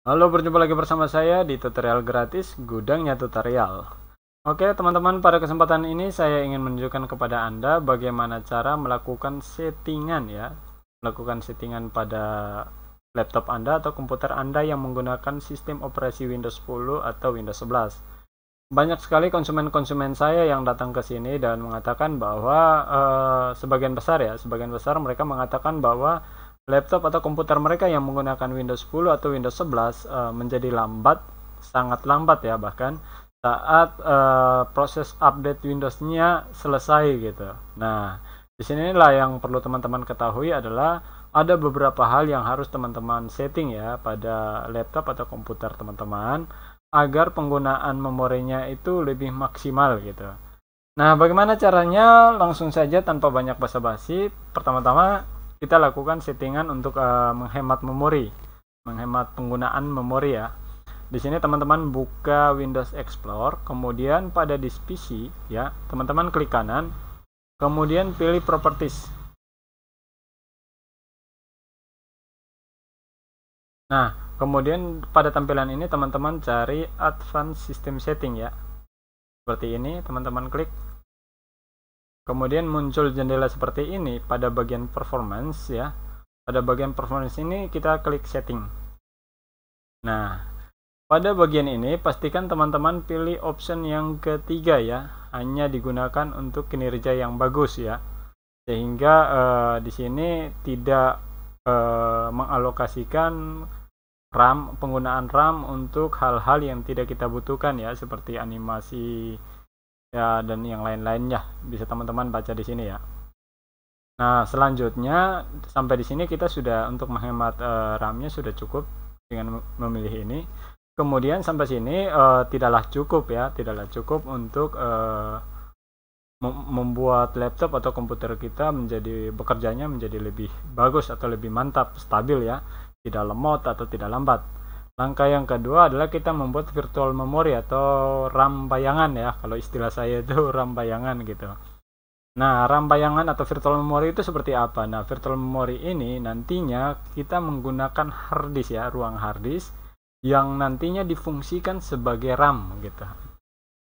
Halo, berjumpa lagi bersama saya di tutorial gratis Gudangnya Tutorial. Oke, teman-teman, pada kesempatan ini saya ingin menunjukkan kepada Anda bagaimana cara melakukan settingan ya. Melakukan settingan pada laptop Anda atau komputer Anda yang menggunakan sistem operasi Windows 10 atau Windows 11. Banyak sekali konsumen-konsumen saya yang datang ke sini dan mengatakan bahwa uh, sebagian besar ya, sebagian besar mereka mengatakan bahwa laptop atau komputer mereka yang menggunakan Windows 10 atau Windows 11 uh, eh, menjadi lambat, sangat lambat ya bahkan saat uh, proses update Windows-nya selesai gitu. Nah, di sinilah yang perlu teman-teman ketahui adalah ada beberapa hal yang harus teman-teman setting ya pada laptop atau komputer teman-teman agar penggunaan memorinya itu lebih maksimal gitu. Nah, bagaimana caranya? Langsung saja tanpa banyak basa-basi. Pertama-tama kita lakukan settingan untuk uh, menghemat memori, menghemat penggunaan memori ya. Di sini teman-teman buka Windows Explorer, kemudian pada disk PC ya, teman-teman klik kanan, kemudian pilih properties. Nah, kemudian pada tampilan ini teman-teman cari advanced system setting ya. Seperti ini, teman-teman klik Kemudian muncul jendela seperti ini pada bagian performance ya. Pada bagian performance ini kita klik setting. Nah, pada bagian ini pastikan teman-teman pilih option yang ketiga ya, hanya digunakan untuk kinerja yang bagus ya. Sehingga eh, di sini tidak eh, mengalokasikan RAM penggunaan RAM untuk hal-hal yang tidak kita butuhkan ya, seperti animasi ya dan yang lain-lainnya bisa teman-teman baca di sini ya. Nah selanjutnya sampai di sini kita sudah untuk menghemat uh, RAM-nya sudah cukup dengan memilih ini. Kemudian sampai sini uh, tidaklah cukup ya, tidaklah cukup untuk uh, membuat laptop atau komputer kita menjadi bekerjanya menjadi lebih bagus atau lebih mantap, stabil ya, tidak lemot atau tidak lambat. Langkah yang kedua adalah kita membuat virtual memory atau RAM bayangan ya, kalau istilah saya itu RAM bayangan gitu. Nah, RAM bayangan atau virtual memory itu seperti apa? Nah, virtual memory ini nantinya kita menggunakan hard disk ya, ruang hard disk yang nantinya difungsikan sebagai RAM gitu.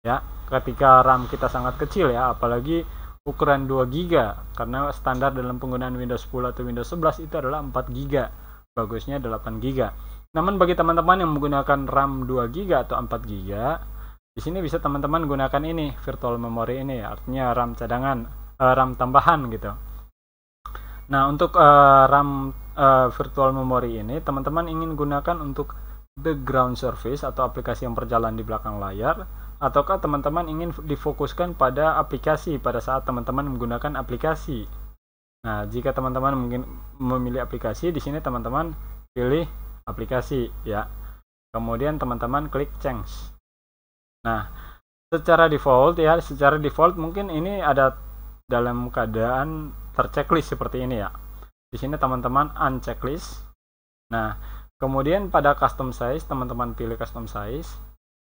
Ya, ketika RAM kita sangat kecil ya, apalagi ukuran 2 GB karena standar dalam penggunaan Windows 10 atau Windows 11 itu adalah 4 GB. Bagusnya 8 GB. Namun bagi teman-teman yang menggunakan RAM 2GB atau 4GB, di sini bisa teman-teman gunakan ini virtual memory ini, artinya RAM cadangan, uh, RAM tambahan gitu. Nah, untuk uh, RAM uh, virtual memory ini teman-teman ingin gunakan untuk background service atau aplikasi yang berjalan di belakang layar ataukah teman-teman ingin difokuskan pada aplikasi pada saat teman-teman menggunakan aplikasi. Nah, jika teman-teman mungkin memilih aplikasi di sini teman-teman pilih aplikasi ya. Kemudian teman-teman klik change. Nah, secara default ya, secara default mungkin ini ada dalam keadaan terchecklist seperti ini ya. Di sini teman-teman unchecklist. Nah, kemudian pada custom size teman-teman pilih custom size.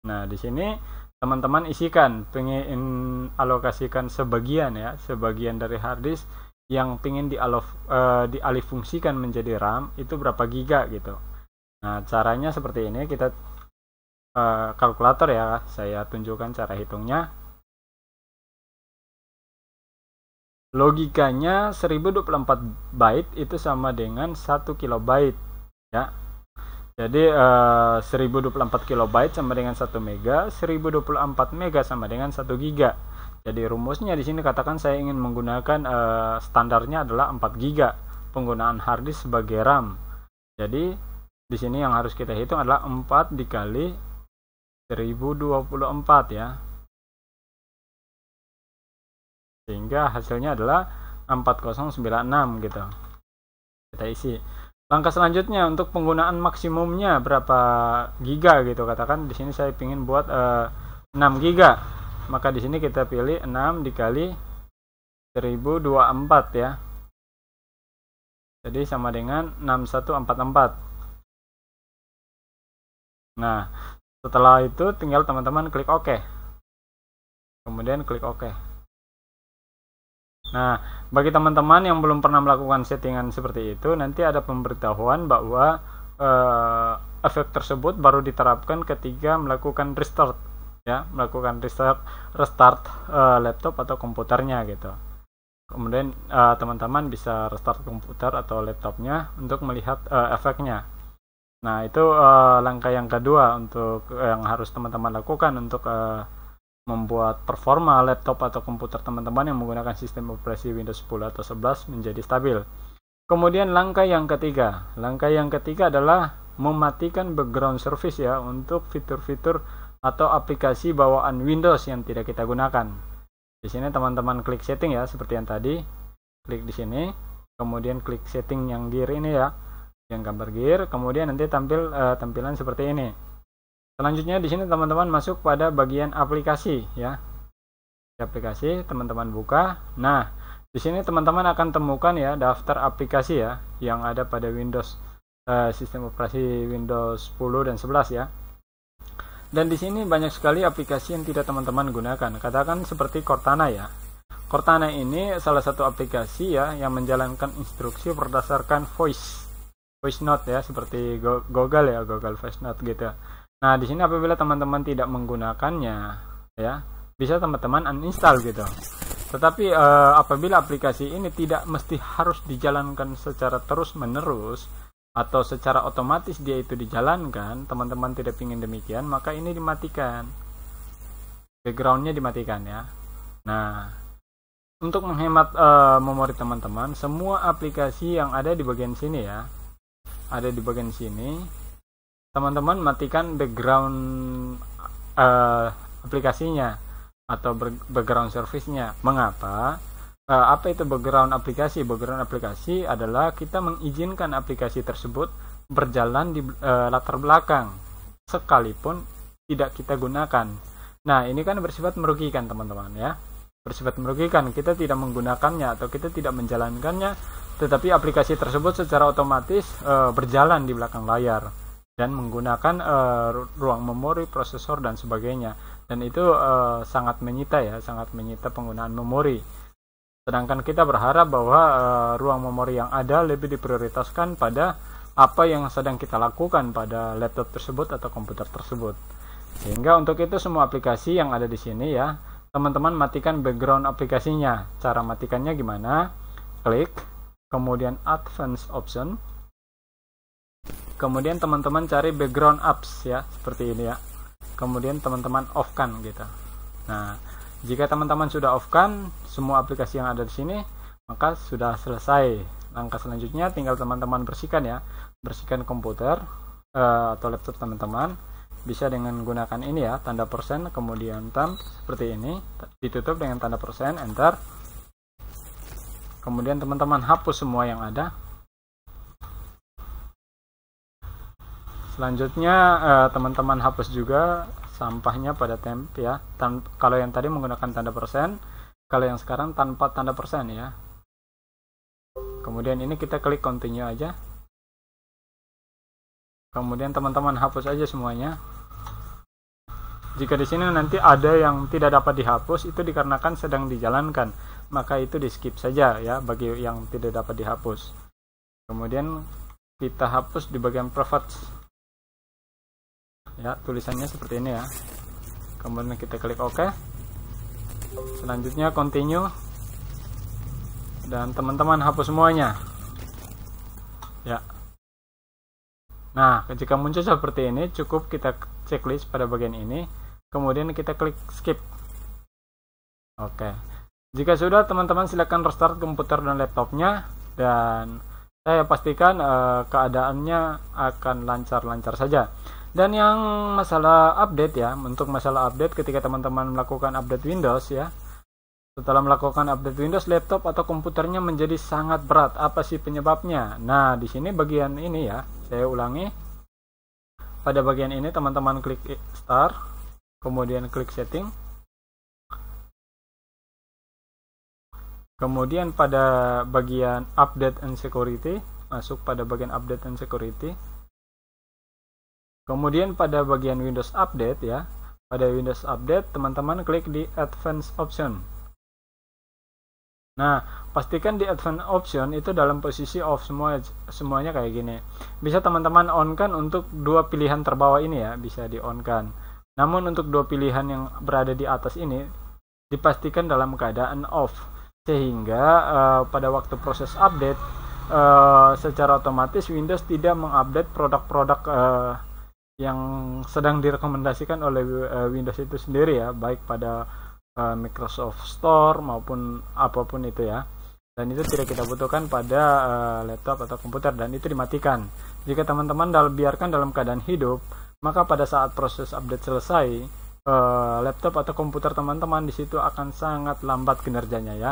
Nah, di sini teman-teman isikan pengen alokasikan sebagian ya, sebagian dari harddisk yang pengen dialihfungsikan uh, eh, dialih menjadi RAM itu berapa giga gitu. Nah, caranya seperti ini, kita uh, kalkulator ya, saya tunjukkan cara hitungnya. Logikanya 1024 byte itu sama dengan 1 kilobyte ya. Jadi eh, uh, 1024 kilobyte sama dengan 1 mega, 1024 mega sama dengan 1 giga. Jadi rumusnya di sini katakan saya ingin menggunakan uh, standarnya adalah 4 giga penggunaan hard disk sebagai RAM. Jadi di sini yang harus kita hitung adalah 4 dikali 1024 ya. Sehingga hasilnya adalah 4096 gitu. Kita isi. Langkah selanjutnya untuk penggunaan maksimumnya berapa giga gitu katakan di sini saya ingin buat eh, 6 giga. Maka di sini kita pilih 6 dikali 1024 ya. Jadi sama dengan 6144. Nah, setelah itu tinggal teman-teman klik OK. Kemudian klik OK. Nah, bagi teman-teman yang belum pernah melakukan settingan seperti itu, nanti ada pemberitahuan bahwa eh, efek tersebut baru diterapkan ketika melakukan restart, ya, melakukan restart restart eh, laptop atau komputernya gitu kemudian eh, teman-teman bisa restart komputer atau laptopnya untuk melihat eh, efeknya Nah, itu uh, langkah yang kedua untuk eh, yang harus teman-teman lakukan untuk uh, membuat performa laptop atau komputer teman-teman yang menggunakan sistem operasi Windows 10 atau 11 menjadi stabil. Kemudian langkah yang ketiga, langkah yang ketiga adalah mematikan background service ya untuk fitur-fitur atau aplikasi bawaan Windows yang tidak kita gunakan. Di sini teman-teman klik setting ya seperti yang tadi. Klik di sini, kemudian klik setting yang gear ini ya yang gambar gear kemudian nanti tampil uh, tampilan seperti ini selanjutnya di sini teman-teman masuk pada bagian aplikasi ya aplikasi teman-teman buka nah di sini teman-teman akan temukan ya daftar aplikasi ya yang ada pada Windows uh, sistem operasi Windows 10 dan 11 ya dan di sini banyak sekali aplikasi yang tidak teman-teman gunakan. Katakan seperti Cortana ya. Cortana ini salah satu aplikasi ya yang menjalankan instruksi berdasarkan voice voice note ya seperti Google ya Google voice note gitu. Nah di sini apabila teman-teman tidak menggunakannya ya bisa teman-teman uninstall gitu. Tetapi uh, apabila aplikasi ini tidak mesti harus dijalankan secara terus menerus atau secara otomatis dia itu dijalankan, teman-teman tidak ingin demikian, maka ini dimatikan. Backgroundnya dimatikan ya. Nah, untuk menghemat uh, memori teman-teman, semua aplikasi yang ada di bagian sini ya, ada di bagian sini teman-teman matikan background uh, aplikasinya atau background servicenya mengapa uh, apa itu background aplikasi background aplikasi adalah kita mengizinkan aplikasi tersebut berjalan di uh, latar belakang sekalipun tidak kita gunakan nah ini kan bersifat merugikan teman-teman ya bersifat merugikan kita tidak menggunakannya atau kita tidak menjalankannya tetapi aplikasi tersebut secara otomatis e, berjalan di belakang layar dan menggunakan e, ruang memori, prosesor dan sebagainya. Dan itu e, sangat menyita ya, sangat menyita penggunaan memori. Sedangkan kita berharap bahwa e, ruang memori yang ada lebih diprioritaskan pada apa yang sedang kita lakukan pada laptop tersebut atau komputer tersebut. Sehingga untuk itu semua aplikasi yang ada di sini ya, teman-teman matikan background aplikasinya. Cara matikannya gimana? Klik kemudian Advanced option kemudian teman-teman cari background apps ya seperti ini ya kemudian teman-teman off kan gitu nah jika teman-teman sudah off kan semua aplikasi yang ada di sini maka sudah selesai langkah selanjutnya tinggal teman-teman bersihkan ya bersihkan komputer uh, atau laptop teman-teman bisa dengan gunakan ini ya tanda persen kemudian tam seperti ini ditutup dengan tanda persen enter kemudian teman-teman hapus semua yang ada selanjutnya eh, teman-teman eh, hapus juga sampahnya pada temp ya Tan kalau yang tadi menggunakan tanda persen kalau yang sekarang tanpa tanda persen ya kemudian ini kita klik continue aja kemudian teman-teman hapus aja semuanya jika di sini nanti ada yang tidak dapat dihapus itu dikarenakan sedang dijalankan maka itu di skip saja ya bagi yang tidak dapat dihapus. Kemudian kita hapus di bagian private. Ya, tulisannya seperti ini ya. Kemudian kita klik OK. Selanjutnya continue. Dan teman-teman hapus semuanya. Ya. Nah, jika muncul seperti ini, cukup kita checklist pada bagian ini. Kemudian kita klik skip. Oke. Okay. Jika sudah, teman-teman silakan restart komputer dan laptopnya dan saya pastikan uh, keadaannya akan lancar-lancar saja. Dan yang masalah update ya, untuk masalah update ketika teman-teman melakukan update Windows ya, setelah melakukan update Windows, laptop atau komputernya menjadi sangat berat. Apa sih penyebabnya? Nah, di sini bagian ini ya, saya ulangi. Pada bagian ini teman-teman klik start, kemudian klik setting. Kemudian pada bagian update and security, masuk pada bagian update and security. Kemudian pada bagian Windows Update ya, pada Windows Update teman-teman klik di Advanced Option. Nah, pastikan di Advanced Option itu dalam posisi off semua semuanya kayak gini. Bisa teman-teman on kan untuk dua pilihan terbawah ini ya, bisa di on kan. Namun untuk dua pilihan yang berada di atas ini dipastikan dalam keadaan off sehingga uh, pada waktu proses update uh, secara otomatis Windows tidak mengupdate produk-produk uh, yang sedang direkomendasikan oleh uh, Windows itu sendiri ya baik pada uh, Microsoft Store maupun apapun itu ya dan itu tidak kita butuhkan pada uh, laptop atau komputer dan itu dimatikan jika teman-teman dal biarkan dalam keadaan hidup maka pada saat proses update selesai uh, laptop atau komputer teman-teman di situ akan sangat lambat kinerjanya ya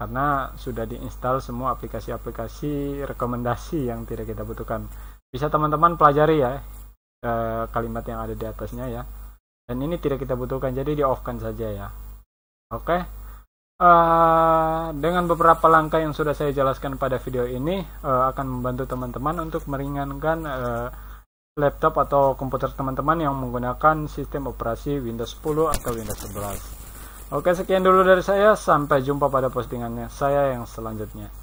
karena sudah diinstal semua aplikasi-aplikasi rekomendasi yang tidak kita butuhkan. Bisa teman-teman pelajari ya eh, kalimat yang ada di atasnya ya. Dan ini tidak kita butuhkan, jadi di off-kan saja ya. Oke. Okay? Eh, dengan beberapa langkah yang sudah saya jelaskan pada video ini uh, akan membantu teman-teman untuk meringankan uh, laptop atau komputer teman-teman yang menggunakan sistem operasi Windows 10 atau Windows 11. Oke, sekian dulu dari saya. Sampai jumpa pada postingannya saya yang selanjutnya.